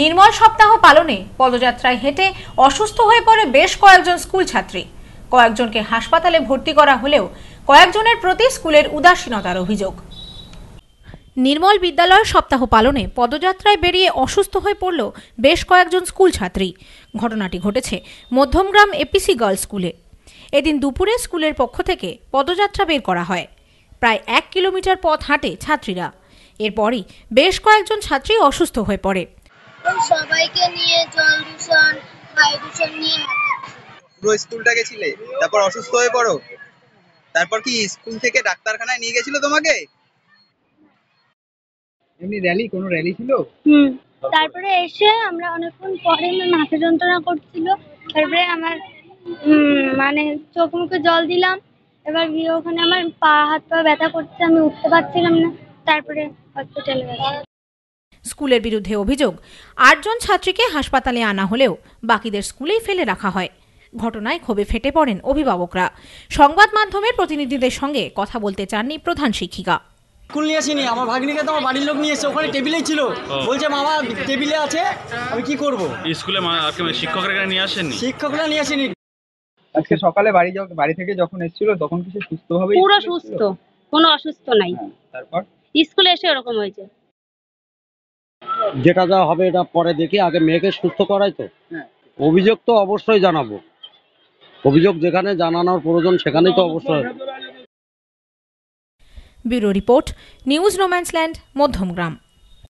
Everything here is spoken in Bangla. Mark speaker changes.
Speaker 1: নির্মল সপ্তাহ পালনে পদযাত্রায় হেঁটে অসুস্থ হয়ে পড়ে বেশ কয়েকজন স্কুল ছাত্রী কয়েকজনকে হাসপাতালে ভর্তি করা হলেও কয়েকজনের প্রতি স্কুলের উদাসীনতার অভিযোগ নির্মল বিদ্যালয় সপ্তাহ পালনে পদযাত্রায় বেরিয়ে অসুস্থ হয়ে পড়ল বেশ কয়েকজন স্কুল ছাত্রী ঘটনাটি ঘটেছে মধ্যমগ্রাম এপিসি গার্লস স্কুলে এদিন দুপুরে স্কুলের পক্ষ থেকে পদযাত্রা বের করা হয় প্রায় এক কিলোমিটার পথ হাঁটে ছাত্রীরা এরপরই বেশ কয়েকজন ছাত্রী অসুস্থ হয়ে পড়ে
Speaker 2: সবাইকে নিয়ে জল দূষণ বায়ু দূষণ নিয়ে
Speaker 1: পুরো
Speaker 3: স্কুলটা গেছিলে তারপর অসুস্থ হয়ে পড়ো তারপর কি স্কুল থেকে ডাক্তারখানায় নিয়ে গেছিল তোমাকে এমনি র্যালি কোনো র্যালি ছিল
Speaker 2: তারপরে এসে আমরা অনেকক্ষণ পরে মাথা যন্ত্রণা করছিল তারপরে আমার মানে চোখ মুখে জল দিলাম এবার গিয়ে ওখানে আমার পা হাত পা ব্যথা করছে
Speaker 1: আমি উঠতে পারছিলাম না তারপরে
Speaker 2: হসপিটালে গেলাম
Speaker 1: স্কুলের বিরুদ্ধে অভিযোগ আটজন ছাত্রীকে হাসপাতালে আনা হলেও বাকিদের স্কুলেই ফেলে রাখা হয় ঘটনায় ক্ষোভে ফেটে পড়েন অভিভাবকরা সংবাদ মাধ্যমের প্রতিনিধিদের সঙ্গে কথা বলতে চাননি প্রধান শিক্ষিকা স্কুল নিয়ে আসিনি আমার ভাগ্নিকে তো আমার বাড়ির লোক নিয়ে এসে ওখানে টেবিলেই ছিল বলছে মামা টেবিলে আছে আমি কি
Speaker 3: করব স্কুলে শিক্ষকরা নিয়ে আসেনি
Speaker 1: শিক্ষকরা নিয়ে আসেনি
Speaker 3: আজকে সকালে বাড়ি বাড়ি থেকে যখন এসেছিল তখন কিছু ভাবে পুরো সুস্থ
Speaker 2: কোনো অসুস্থ নাই
Speaker 3: হ্যাঁ, তারপর
Speaker 2: স্কুলে এসে ওরকম হয়েছে
Speaker 3: যেটা যা হবে এটা পরে দেখি আগে মেয়েকে সুস্থ করাই তো হ্যাঁ। অভিযোগ তো অবশ্যই জানাবো অভিযোগ যেখানে জানানোর প্রয়োজন সেখানেই তো অবশ্যই
Speaker 1: ব্যুরো রিপোর্ট নিউজ রোম্যান্সল্যান্ড মধ্যমগ্রাম